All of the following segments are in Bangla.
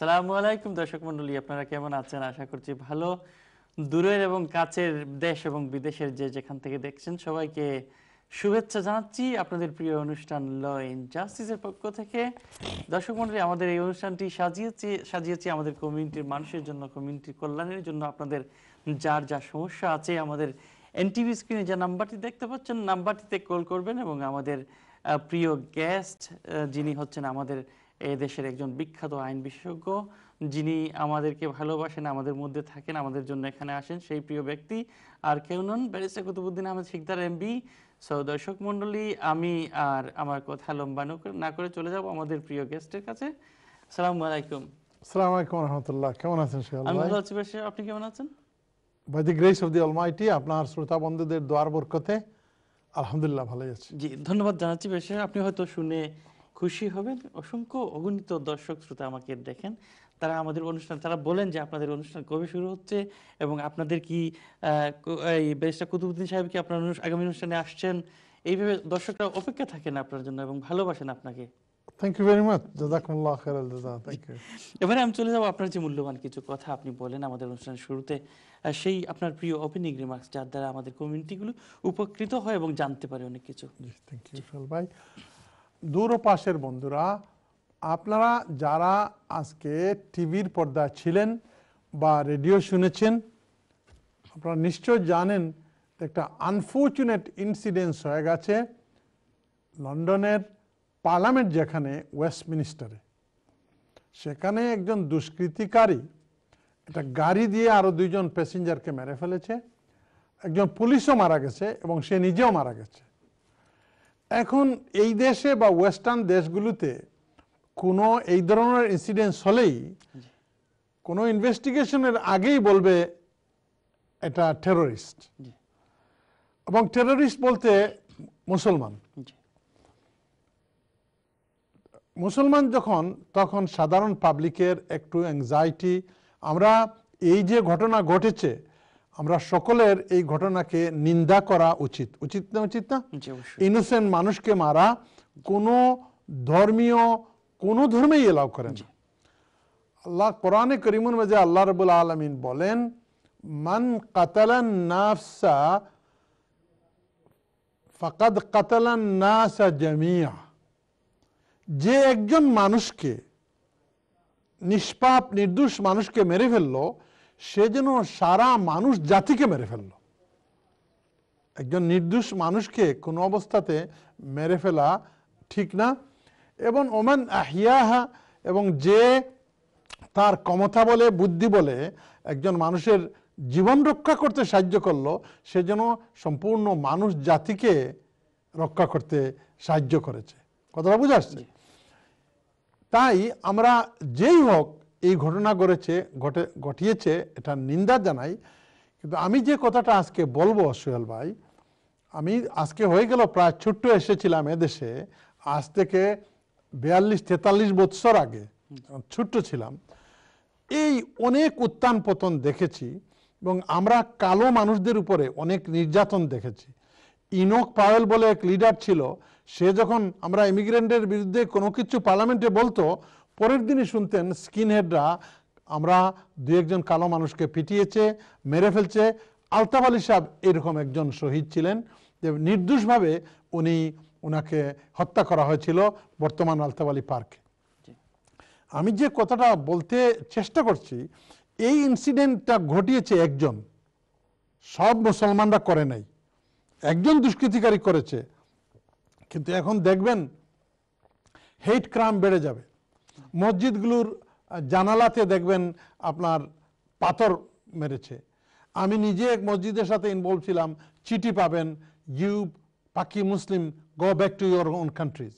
আসসালামু আলাইকুম দর্শক মন্ডলী আপনারা কেমন আছেন আশা করছি ভালো দূরের এবং কাছের দেশ এবং বিদেশের যে যেখান থেকে দেখছেন সবাইকে শুভেচ্ছা জানাচ্ছি আপনাদের প্রিয় অনুষ্ঠান ল ইন জাস্টিসের পক্ষ থেকে দর্শক মন্ডলী আমাদের এই অনুষ্ঠানটি সাজিয়েছি সাজিয়েছি আমাদের কমিউনিটির মানুষের জন্য কমিউনিটির কল্যাণের জন্য আপনাদের যার যা সমস্যা আছে আমাদের এনটিভি স্ক্রিনে যে নাম্বারটি দেখতে পাচ্ছেন নাম্বারটিতে কল করবেন এবং আমাদের প্রিয় গেস্ট যিনি হচ্ছেন আমাদের দেশের একজন বিখ্যাত আইন বিশেষজ্ঞ যিনি আমাদেরকে ভালোবাসেন আমাদের মধ্যে থাকেন আমাদের জন্য এখানে আসেন সেই প্রিয় ব্যক্তি আর কেউ নন barrister Qutubuddin Ahmed Sikdar M B দর্শক মন্ডলী আমি আর আমার কথা লম্বা না করে চলে যাব আমাদের প্রিয় গেস্টের কাছে সালাম আলাইকুম আলাইকুম রহমতুল্লাহ কেমন আছেন আমি ভালো আছি আপনি কেমন আছেন by the grace of the almighty আপনার শ্রোতা বন্ধুদের দোয়ার বরকতে আলহামদুলিল্লাহ আছি জি ধন্যবাদ জানাচ্ছি বেশে আপনি হয়তো শুনে খুশি হবেন অসংখ্য অগণিত দর্শক শ্রোতা আমাকে দেখেন তারা আমাদের অনুষ্ঠান তারা বলেন যে আপনাদের অনুষ্ঠান কবে শুরু হচ্ছে এবং আপনাদের কি এই বেশটা কুতুবুদ্দিন সাহেব কি আপনার আগামী অনুষ্ঠানে আসছেন এইভাবে দর্শকরা অপেক্ষা থাকেন আপনার জন্য এবং ভালোবাসেন আপনাকে থ্যাংক ইউ ভেরি মাচ খাইরাল জাযা থ্যাংক ইউ এবারে আমি চলে যাব আপনার যে মূল্যবান কিছু কথা আপনি বলেন আমাদের অনুষ্ঠানের শুরুতে সেই আপনার প্রিয় ওপেনিং রিমার্কস যার দ্বারা আমাদের কমিউনিটিগুলো উপকৃত হয় এবং জানতে পারে অনেক কিছু থ্যাংক ইউ ভাই দূরপাশের বন্ধুরা আপনারা যারা আজকে টিভির পর্দা ছিলেন বা রেডিও শুনেছেন আপনারা নিশ্চয় জানেন একটা আনফর্চুনেট ইনসিডেন্স হয়ে গেছে লন্ডনের পার্লামেন্ট যেখানে ওয়েস্টমিনিস্টারে সেখানে একজন দুষ্কৃতিকারী একটা গাড়ি দিয়ে আরও দুইজন প্যাসেঞ্জারকে মেরে ফেলেছে একজন পুলিশও মারা গেছে এবং সে নিজেও মারা গেছে এখন এই দেশে বা ওয়েস্টার্ন দেশগুলোতে কোনো এই ধরনের ইনসিডেন্স হলেই কোনো ইনভেস্টিগেশনের আগেই বলবে এটা টেরোরিস্ট এবং টেরোরিস্ট বলতে মুসলমান মুসলমান যখন তখন সাধারণ পাবলিকের একটু অ্যাংজাইটি আমরা এই যে ঘটনা ঘটেছে আমরা সকলের এই ঘটনাকে নিন্দা করা উচিত উচিত না উচিত না ইনোসেন্ট মানুষকে মারা কোনো ধর্মীয় কোনো ধর্মেই এলাও করেন আল্লাহ কোরআনে করিমুন মাঝে আল্লাহ রবুল আলমিন বলেন মান কাতালান নাফসা ফাকাদ কাতালান নাসা জামিয়া যে একজন মানুষকে নিষ্পাপ নির্দোষ মানুষকে মেরে ফেললো সে যেন সারা মানুষ জাতিকে মেরে ফেলল একজন নির্দোষ মানুষকে কোনো অবস্থাতে মেরে ফেলা ঠিক না এবং ওমান আহিয়াহা এবং যে তার ক্ষমতা বলে বুদ্ধি বলে একজন মানুষের জীবন রক্ষা করতে সাহায্য করলো সে যেন সম্পূর্ণ মানুষ জাতিকে রক্ষা করতে সাহায্য করেছে কথাটা বুঝে আসছে তাই আমরা যেই হোক এই ঘটনা ঘটেছে ঘটে ঘটিয়েছে এটা নিন্দা জানাই কিন্তু আমি যে কথাটা আজকে বলবো সোহেল ভাই আমি আজকে হয়ে গেল প্রায় ছোট্ট এসেছিলাম এদেশে আজ থেকে বিয়াল্লিশ তেতাল্লিশ বৎসর আগে ছোট্ট ছিলাম এই অনেক উত্থান পতন দেখেছি এবং আমরা কালো মানুষদের উপরে অনেক নির্যাতন দেখেছি ইনোক পাওয়েল বলে এক লিডার ছিল সে যখন আমরা ইমিগ্রেন্টের বিরুদ্ধে কোনো কিছু পার্লামেন্টে বলতো পরের দিনই শুনতেন স্কিন হেডরা আমরা দু একজন কালো মানুষকে পিটিয়েছে মেরে ফেলছে আলতাফ আলী সাহেব এরকম একজন শহীদ ছিলেন যে নির্দোষভাবে উনি ওনাকে হত্যা করা হয়েছিল বর্তমান আলতাফ আলী পার্কে আমি যে কথাটা বলতে চেষ্টা করছি এই ইনসিডেন্টটা ঘটিয়েছে একজন সব মুসলমানরা করে নাই একজন দুষ্কৃতিকারী করেছে কিন্তু এখন দেখবেন হেট ক্রাম বেড়ে যাবে মসজিদগুলোর জানালাতে দেখবেন আপনার পাথর মেরেছে আমি নিজে এক মসজিদের সাথে ইনভলভ ছিলাম চিঠি পাবেন you Paki Muslim go back to your own countries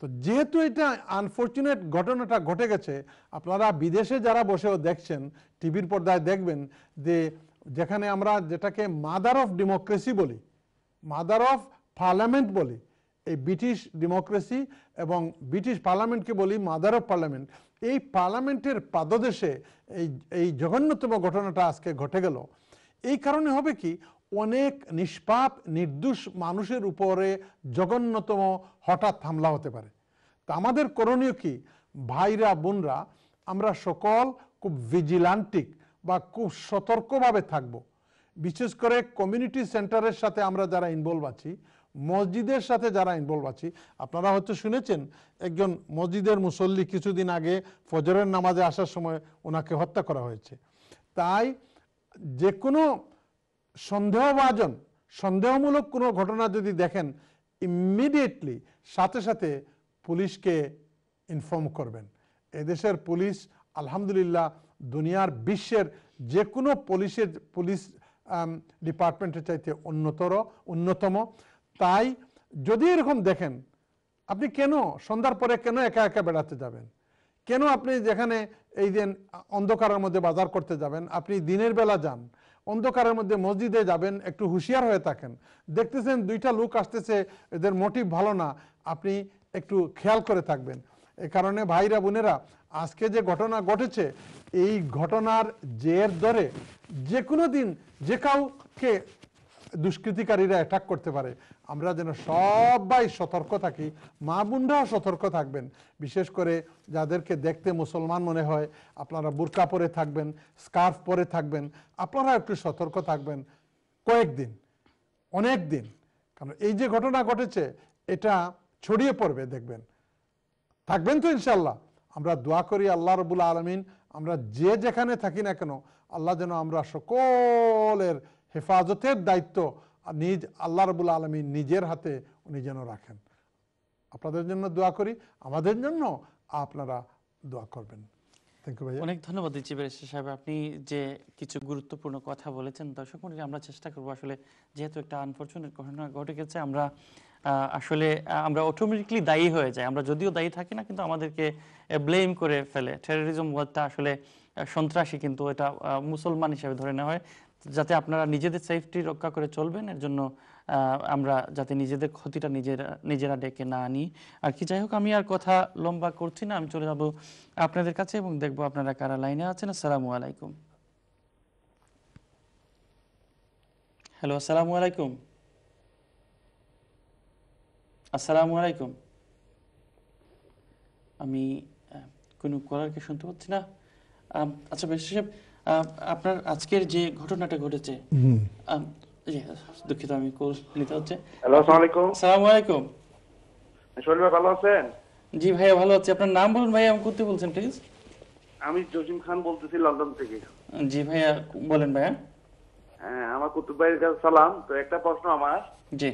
তো যেহেতু এটা আনফর্চুনেট ঘটনাটা ঘটে গেছে আপনারা বিদেশে যারা বসেও দেখছেন টিভির পর্দায় দেখবেন যে যেখানে আমরা যেটাকে মাদার অফ ডেমোক্রেসি বলি মাদার অফ পার্লামেন্ট বলি এই ব্রিটিশ ডেমোক্রেসি এবং ব্রিটিশ পার্লামেন্টকে বলি মাদার অফ পার্লামেন্ট এই পার্লামেন্টের পাদদেশে এই এই জঘন্যতম ঘটনাটা আজকে ঘটে গেল এই কারণে হবে কি অনেক নিষ্পাপ নির্দোষ মানুষের উপরে জঘন্যতম হঠাৎ হামলা হতে পারে তা আমাদের করণীয় কি ভাইরা বোনরা আমরা সকল খুব ভিজিলান্টিক বা খুব সতর্কভাবে থাকব বিশেষ করে কমিউনিটি সেন্টারের সাথে আমরা যারা ইনভলভ আছি মসজিদের সাথে যারা ইনভলভ আছি আপনারা হয়তো শুনেছেন একজন মসজিদের মুসল্লি কিছুদিন আগে ফজরের নামাজে আসার সময় ওনাকে হত্যা করা হয়েছে তাই যে কোনো সন্দেহভাজন সন্দেহমূলক কোনো ঘটনা যদি দেখেন ইমিডিয়েটলি সাথে সাথে পুলিশকে ইনফর্ম করবেন এদেশের পুলিশ আলহামদুলিল্লাহ দুনিয়ার বিশ্বের যে কোনো পুলিশের পুলিশ ডিপার্টমেন্টের চাইতে অন্যতর অন্যতম তাই যদি এরকম দেখেন আপনি কেন সন্ধ্যার পরে কেন একা একা বেড়াতে যাবেন কেন আপনি যেখানে এই দিন অন্ধকারের মধ্যে বাজার করতে যাবেন আপনি দিনের বেলা যান অন্ধকারের মধ্যে মসজিদে যাবেন একটু হুঁশিয়ার হয়ে থাকেন দেখতেছেন দুইটা লোক আসতেছে এদের মোটিভ ভালো না আপনি একটু খেয়াল করে থাকবেন এ কারণে ভাইরা বোনেরা আজকে যে ঘটনা ঘটেছে এই ঘটনার জের ধরে যে কোনো দিন যে কাউকে দুষ্কৃতিকারীরা অ্যাটাক করতে পারে আমরা যেন সবাই সতর্ক থাকি মা বোনরাও সতর্ক থাকবেন বিশেষ করে যাদেরকে দেখতে মুসলমান মনে হয় আপনারা বুরকা পরে থাকবেন স্কার্ফ পরে থাকবেন আপনারা একটু সতর্ক থাকবেন কয়েকদিন অনেক দিন কারণ এই যে ঘটনা ঘটেছে এটা ছড়িয়ে পড়বে দেখবেন থাকবেন তো ইনশাল্লাহ আমরা দোয়া করি আল্লাহ রবুল আলমিন আমরা যে যেখানে থাকি না কেন আল্লাহ যেন আমরা সকলের হেফাজতের দায়িত্ব নিজ আল্লাহ রবুল আলমী নিজের হাতে উনি যেন রাখেন আপনাদের জন্য দোয়া করি আমাদের জন্য আপনারা দোয়া করবেন অনেক ধন্যবাদ দিচ্ছি বেরেস্টার সাহেব আপনি যে কিছু গুরুত্বপূর্ণ কথা বলেছেন দর্শক মন্ডলী আমরা চেষ্টা করবো আসলে যেহেতু একটা আনফর্চুনেট ঘটনা ঘটে গেছে আমরা আসলে আমরা অটোমেটিকলি দায়ী হয়ে যাই আমরা যদিও দায়ী থাকি না কিন্তু আমাদেরকে ব্লেম করে ফেলে টেরোরিজম ওয়ার্ডটা আসলে সন্ত্রাসী কিন্তু এটা মুসলমান হিসেবে ধরে নেওয়া হয় যাতে আপনারা নিজেদের সেফটি রক্ষা করে চলবেন এর জন্য আমরা যাতে নিজেদের ক্ষতিটা নিজেরা নিজেরা ডেকে না আনি আর কি যাই হোক আমি আর কথা লম্বা করছি না আমি চলে যাব আপনাদের কাছে এবং দেখব আপনারা কারা লাইনে আছেন আসসালামু আলাইকুম হ্যালো আসসালামু আলাইকুম আসসালামু আলাইকুম আমি কোনো কলারকে শুনতে পাচ্ছি না আচ্ছা বেশ আপনার আজকের যে ঘটনাটা ঘটেছে দুঃখিত আমি কল নিতে হচ্ছে আসসালামু আলাইকুম শৈল ভালো আছেন জি ভাইয়া ভালো আছি আপনার নাম বলুন ভাইয়া আমি করতে বলছেন প্লিজ আমি জসিম খান বলতেছি লন্ডন থেকে জি ভাইয়া বলেন ভাইয়া হ্যাঁ, আমার কুতুব ভাইয়ের কাছে সালাম তো একটা প্রশ্ন আমার জি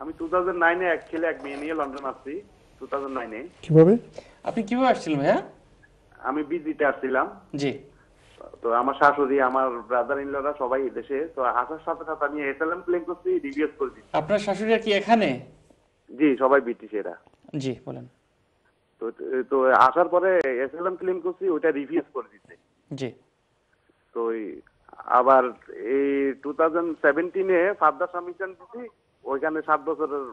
আমি টু থাউজেন্ড নাইনে এক ছেলে এক মেয়ে নিয়ে লন্ডন আসছি টু থাউজেন্ড নাইনে কিভাবে আপনি কিভাবে আসছিলেন ভাইয়া আমি বিজিতে আসছিলাম জি তো আমার শাশুড়ি আমার ব্রাদার ইন লরা সবাই দেশে তো আসার সাথে সাথে আমি এসএলএম প্লেন করছি রিভিউজ করছি আপনার শাশুড়ি কি এখানে জি সবাই ব্রিটিশ এরা জি বলেন তো তো আসার পরে এসএলএম ক্লেম করছি ওটা রিভিউস করে দিতে জি তো আবার এই টু থাউজেন্ড সেভেন্টিনে ফাদার সাবমিশন দিছি ওইখানে সাত বছরের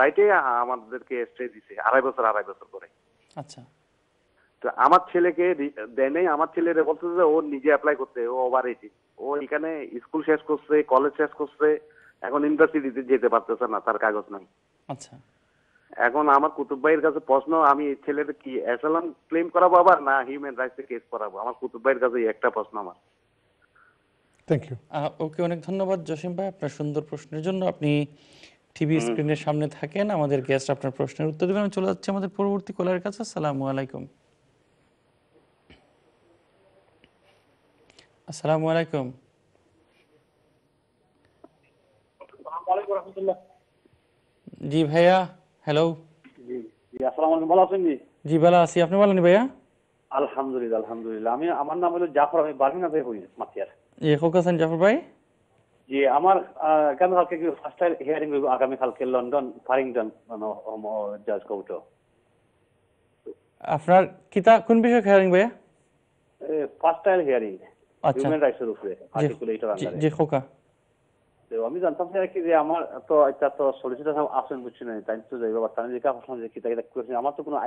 রাইটে আমাদেরকে স্টে দিছে আড়াই বছর আড়াই বছর করে আচ্ছা আমার ছেলেকে দেনে আমার ছেলেরে বলতেছে যে ও নিজে অ্যাপ্লাই করতে ও ওভার এইটিন ও এখানে স্কুল শেষ করছে কলেজ শেষ করছে এখন ইউনিভার্সিটিতে যেতে পারতেছে না তার কাগজ নাই আচ্ছা এখন আমার কুতুব ভাইয়ের কাছে প্রশ্ন আমি এই ছেলের কি অ্যাসালাম ক্লেম করাবো আবার না হিউম্যান রাইটস কেস করাবো আমার কুতুব ভাইয়ের কাছে একটা প্রশ্ন আমার থ্যাংক ইউ ওকে অনেক ধন্যবাদ জসিম ভাই আপনার সুন্দর প্রশ্নের জন্য আপনি টিভি স্ক্রিনের সামনে থাকেন আমাদের গেস্ট আপনার প্রশ্নের উত্তর দেবেন চলে যাচ্ছি আমাদের পরবর্তী কলার কাছে আসসালামু আলাইকুম আসসালামু আলাইকুম জি ভাইয়া হ্যালো জি ভালো আছি আপনি বলেন ভাইয়া আলহামদুলিল্লাহ আলহামদুলিল্লাহ আমি আমার নাম হলো জাফর আমি বার্মিনা ভাই হই মাতিয়ার জি হোক হাসান জাফর ভাই জি আমার কেন কালকে ফার্স্ট হিয়ারিং আগামী কালকে লন্ডন ফারিংটন মানে, জাজ কোর্ট আপনার কিতা কোন বিষয়ে হিয়ারিং ভাইয়া ফার্স্ট টাইম হিয়ারিং আচ্ছা। আমি আমার তো গেছি প্রায়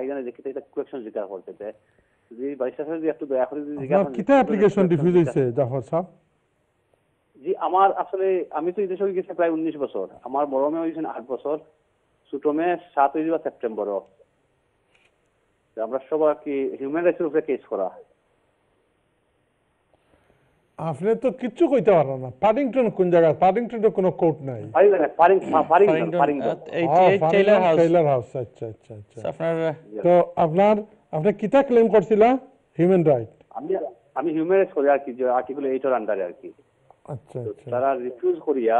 উনিশ বছর আমার বড় মেয়ে হয়েছেন আট বছর ছোট সাত বা সেপ্টেম্বর আমরা সবাই কি হিউম্যান এর উপরে কেস করা আপনি তো কিচ্ছু কইতে না পাডিংটন কোন জায়গা কোনো কোর্ট নাই টেইলার হাউস আচ্ছা আচ্ছা আচ্ছা আপনার তো আপনার আপনি কিটা ক্লেম হিউম্যান রাইট আমি আমি হিউম্যান রাইটস করি আর কি যে আর্টিকেল 8 এর আন্ডারে আর কি আচ্ছা আচ্ছা তারা রিফিউজ করিয়া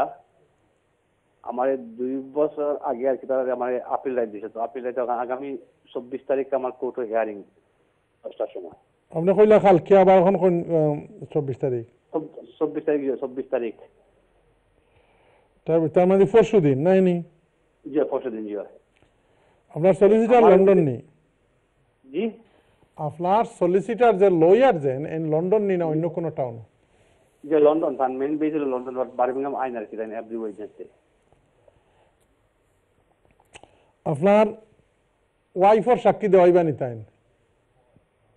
আমার দুই বছর আগে আর কি তারা আপিল রাইট দিয়েছে তো আপিল রাইট আগামী চব্বিশ তারিখে আমার কোর্টের হিয়ারিং দশটার সময় আপনি কইলা কালকে আবার এখন 24 তারিখ 24 তারিখ 24 তারিখ তার মানে পরশু দিন নাই নি জি পরশু দিন জি আপনার সলিসিটার লন্ডন নি জি আপনার সলিসিটার যে লয়ার যেন ইন লন্ডন নি না অন্য কোনো টাউন যে লন্ডন তার মেইন বেজ হলো লন্ডন বাট বার্মিংহাম আইন আর কি তাই এভরি ওয়েজনেসডে আপনার ওয়াইফর সাক্ষী দেওয়াইবানি না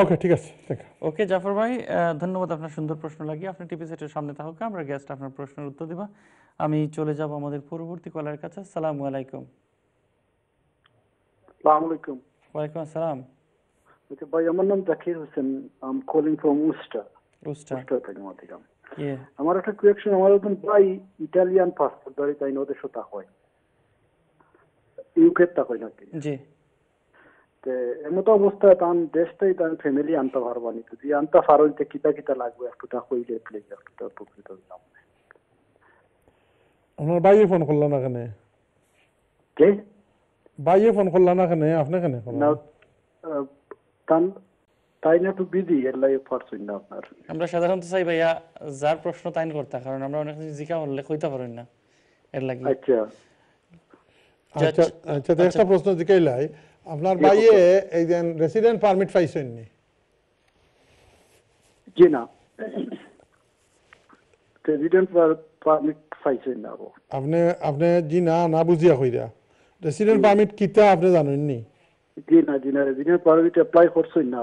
ওকে ঠিক আছে ওকে জাফর ভাই ধন্যবাদ আপনার সুন্দর প্রশ্ন লাগিয়ে আপনি টিভি সেটের সামনে তাহলে আমরা গেস্ট আপনার প্রশ্নের উত্তর দিবা আমি চলে যাব আমাদের পরবর্তী কলার কাছে আসসালামু আলাইকুম আলাইকুম ওয়ালাইকুম আসসালাম আচ্ছা ভাই আমার নাম Zakir Hossain I calling from আমার একটা কোয়েকশন আমার একজন ভাই ইটালিয়ান পাসপোর্ট ধরে তাই নদেশও হয় ইউকের তা হয় নাকি জি অবস্থা তান দেশটাই তান ফ্যামিলি আনতে নি যদি আনতে পারো যে কিতা কিতা লাগবে একটু তা কইলে একটু আমার ফোন করলাম না কেন কে ফোন করলাম না কেন আপনি কেন না তান তাই না তো না আপনার আমরা সাধারণত চাই ভাইয়া যার প্রশ্ন তাইন করতে কারণ আমরা অনেক কিছু জিকা হলে কইতে পারেন না এর লাগি আচ্ছা।, আচ্ছা আচ্ছা আচ্ছা একটা প্রশ্ন জিকাইলাই আপনার এই রেসিডেন্ট পারমিট পাইছেন নি জি না রেসিডেন্ট পারমিট পাইছেন না আপনি আপনি জি না না বুঝিয়া কইরা রেসিডেন্ট পারমিট কিতা আপনি জানেন নি জি না জি না রেসিডেন্ট পারমিট অ্যাপ্লাই করছেন না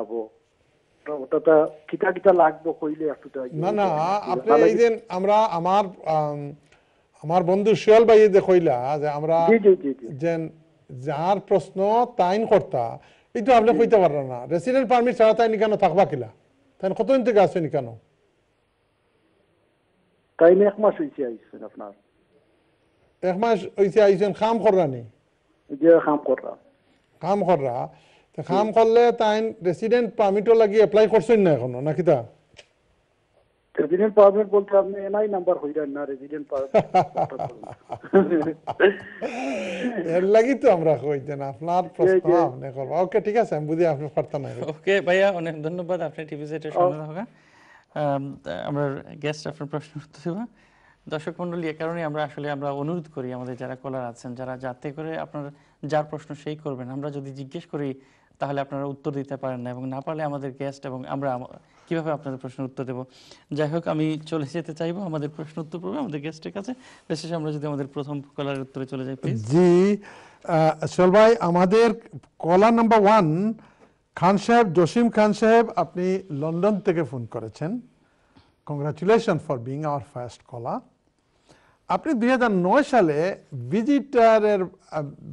ওটাটা কিতা কিতা লাগবে কইলে একটু না না আপনি এই যে আমরা আমার আমার বন্ধু শিয়াল ভাইয়ে যে কইলা যে আমরা যে যার প্রশ্ন তাইন কর্তা এটা আপনি কইতে পারেন না রেসিডেন্ট পারমিট ছাড়া তাই নিকানো থাকবা কিলা তাই কতদিন থেকে আসছেন নিকানো টাইমে এক মাস হইছে আইছেন আপনার এক মাস হইছে আইছেন খাম কররা যে খাম কররা খাম কররা খাম করলে তাই রেসিডেন্ট পারমিটও লাগিয়ে এপ্লাই করছেন না এখনো নাকি তা রেজিডেন্ট পারমিট বলতে আপনি এনআই নাম্বার না রেজিডেন্ট পারমিট এর লাগি তো আমরা আপনার প্রশ্ন আপনি করব ওকে ঠিক আছে আমি বুঝি আপনি পারতাম না ওকে ভাইয়া অনেক ধন্যবাদ আপনি টিভি oh। আমরা গেস্ট আপনার প্রশ্ন উত্তর দেব দর্শক মন্ডলী এ কারণে আমরা আসলে আমরা অনুরোধ করি আমাদের যারা কলার আছেন যারা যাতে করে আপনার যার প্রশ্ন সেই করবেন আমরা যদি জিজ্ঞেস করি তাহলে আপনারা উত্তর দিতে পারেন না এবং না পারলে আমাদের গেস্ট এবং আমরা কিভাবে আপনাদের প্রশ্নের উত্তর দেব যাই হোক আমি চলে যেতে চাইবো আমাদের প্রশ্ন উত্তর পড়বে আমাদের গেস্টের কাছে বিশেষ আমরা যদি আমাদের প্রথম কলার উত্তরে চলে যাই প্লিজ জি সোহেল ভাই আমাদের কলার নাম্বার ওয়ান খান সাহেব জসিম খান সাহেব আপনি লন্ডন থেকে ফোন করেছেন congratulation for being our first caller আপনি দুই সালে ভিজিটারের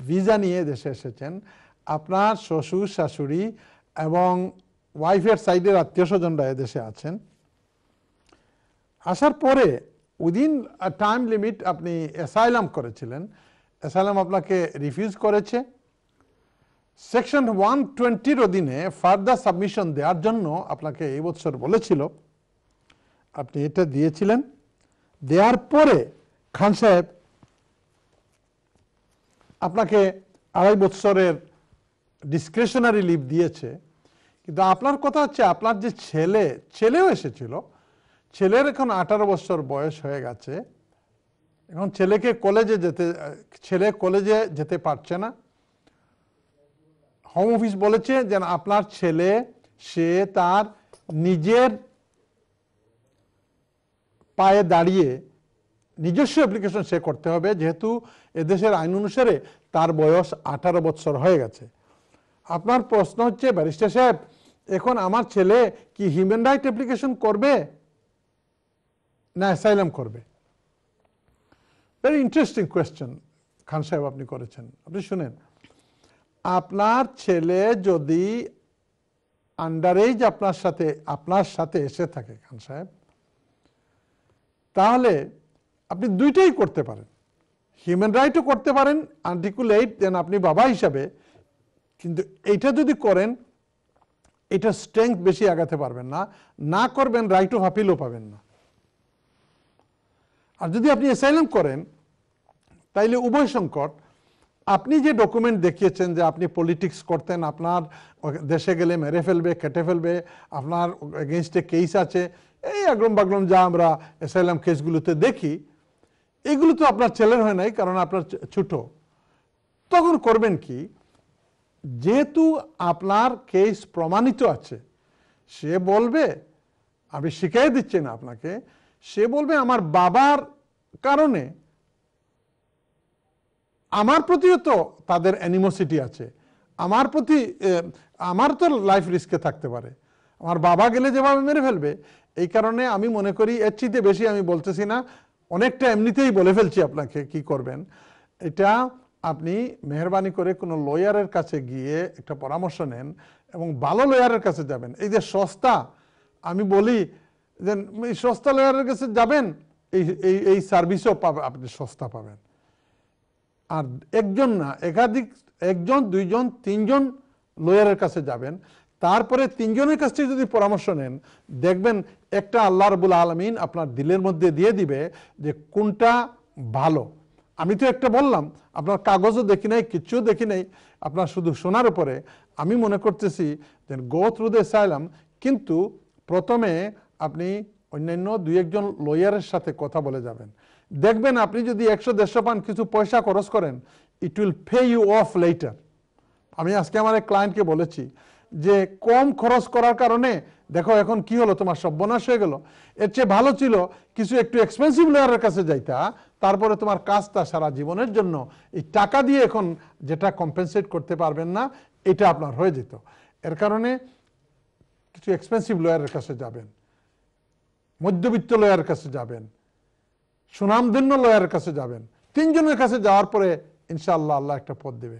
ভিসা নিয়ে দেশে এসেছেন আপনার শ্বশুর শাশুড়ি এবং ওয়াইফের সাইডের আত্মীয় স্বজনরা এদেশে আছেন আসার পরে উইদিন টাইম লিমিট আপনি অ্যাসাইলাম করেছিলেন অ্যাসাইলাম আপনাকে রিফিউজ করেছে সেকশন ওয়ান টোয়েন্টির অধীনে ফার্দার সাবমিশন দেওয়ার জন্য আপনাকে এই বছর বলেছিল আপনি এটা দিয়েছিলেন দেওয়ার পরে খান সাহেব আপনাকে আড়াই বৎসরের ডিসক্রেশনারি লিভ দিয়েছে কিন্তু আপনার কথা হচ্ছে আপনার যে ছেলে ছেলেও এসেছিল ছেলের এখন আঠারো বছর বয়স হয়ে গেছে এখন ছেলেকে কলেজে যেতে ছেলে কলেজে যেতে পারছে না হোম অফিস বলেছে যেন আপনার ছেলে সে তার নিজের পায়ে দাঁড়িয়ে নিজস্ব অ্যাপ্লিকেশন সে করতে হবে যেহেতু এদেশের আইন অনুসারে তার বয়স আঠারো বছর হয়ে গেছে আপনার প্রশ্ন হচ্ছে ব্যারিস্টার সাহেব এখন আমার ছেলে কি হিউম্যান রাইট অ্যাপ্লিকেশন করবে না অ্যাসাইলাম করবে ভেরি ইন্টারেস্টিং কোয়েশ্চেন খান সাহেব আপনি করেছেন আপনি শুনেন আপনার ছেলে যদি আন্ডারেজ আপনার সাথে আপনার সাথে এসে থাকে খান সাহেব তাহলে আপনি দুইটাই করতে পারেন হিউম্যান রাইটও করতে পারেন আর্টিকুলেট দেন আপনি বাবা হিসাবে কিন্তু এটা যদি করেন এটা স্ট্রেংথ বেশি আগাতে পারবেন না না করবেন রাইট অফ আপিলও পাবেন না আর যদি আপনি অ্যাসাইলাম করেন তাইলে উভয় সংকট আপনি যে ডকুমেন্ট দেখিয়েছেন যে আপনি পলিটিক্স করতেন আপনার দেশে গেলে মেরে ফেলবে কেটে ফেলবে আপনার এগেনস্টে কেস আছে এই আগলম বাগলম যা আমরা অ্যাসাইলাম কেসগুলোতে দেখি এগুলো তো আপনার ছেলের হয় নাই কারণ আপনার ছোট তখন করবেন কি যেহেতু আপনার কেস প্রমাণিত আছে সে বলবে আমি শিখাই দিচ্ছি না আপনাকে সে বলবে আমার বাবার কারণে আমার প্রতিও তো তাদের অ্যানিমোসিটি আছে আমার প্রতি আমার তো লাইফ রিস্কে থাকতে পারে আমার বাবা গেলে যেভাবে মেরে ফেলবে এই কারণে আমি মনে করি এর চিতে বেশি আমি বলতেছি না অনেকটা এমনিতেই বলে ফেলছি আপনাকে কি করবেন এটা আপনি মেহরবানি করে কোনো লয়ারের কাছে গিয়ে একটা পরামর্শ নেন এবং ভালো লয়ারের কাছে যাবেন এই যে সস্তা আমি বলি যে এই সস্তা লয়ারের কাছে যাবেন এই এই এই সার্ভিসও পাবে আপনি সস্তা পাবেন আর একজন না একাধিক একজন দুইজন তিনজন লয়ারের কাছে যাবেন তারপরে তিনজনের কাছ থেকে যদি পরামর্শ নেন দেখবেন একটা আল্লাহ রবুল আলমিন আপনার দিলের মধ্যে দিয়ে দিবে যে কোনটা ভালো আমি তো একটা বললাম আপনার কাগজও দেখি নাই কিচ্ছু দেখি নাই আপনার শুধু শোনার উপরে আমি মনে করতেছি যে গো থ্রু দে সাইলাম কিন্তু প্রথমে আপনি অন্যান্য দুই একজন লয়ারের সাথে কথা বলে যাবেন দেখবেন আপনি যদি একশো দেড়শো পান কিছু পয়সা খরচ করেন it will pay you off later আমি আজকে আমার এক ক্লায়েন্টকে বলেছি যে কম খরচ করার কারণে দেখো এখন কি হলো তোমার সর্বনাশ হয়ে গেল এর চেয়ে ভালো ছিল কিছু একটু এক্সপেন্সিভ লেয়ারের কাছে যাইতা তারপরে তোমার কাজটা সারা জীবনের জন্য এই টাকা দিয়ে এখন যেটা কম্পেনসেট করতে পারবেন না এটা আপনার হয়ে যেত এর কারণে কিছু এক্সপেন্সিভ লয়ারের কাছে যাবেন মধ্যবিত্ত লয়ারের কাছে যাবেন সুনামধন্য লয়ারের কাছে যাবেন তিনজনের কাছে যাওয়ার পরে ইনশাল্লাহ আল্লাহ একটা পথ দেবে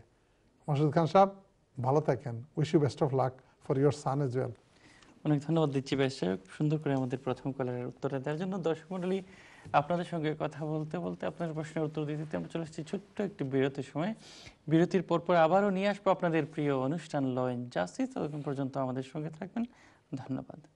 মাসুদ খান সাহেব ভালো থাকেন wish you best of luck for your son as well অনেক ধন্যবাদ দিচ্ছি বেশ সুন্দর করে আমাদের প্রথম কলের উত্তরটা দেওয়ার জন্য দর্শক মন্ডলী আপনাদের সঙ্গে কথা বলতে বলতে আপনার প্রশ্নের উত্তর দিতে দিতে আমরা চলে এসেছি ছোট্ট একটি বিরতির সময় বিরতির পরপর আবারও নিয়ে আসবো আপনাদের প্রিয় অনুষ্ঠান লয়েন এন্ড জাস্টিস ততক্ষণ পর্যন্ত আমাদের সঙ্গে থাকবেন ধন্যবাদ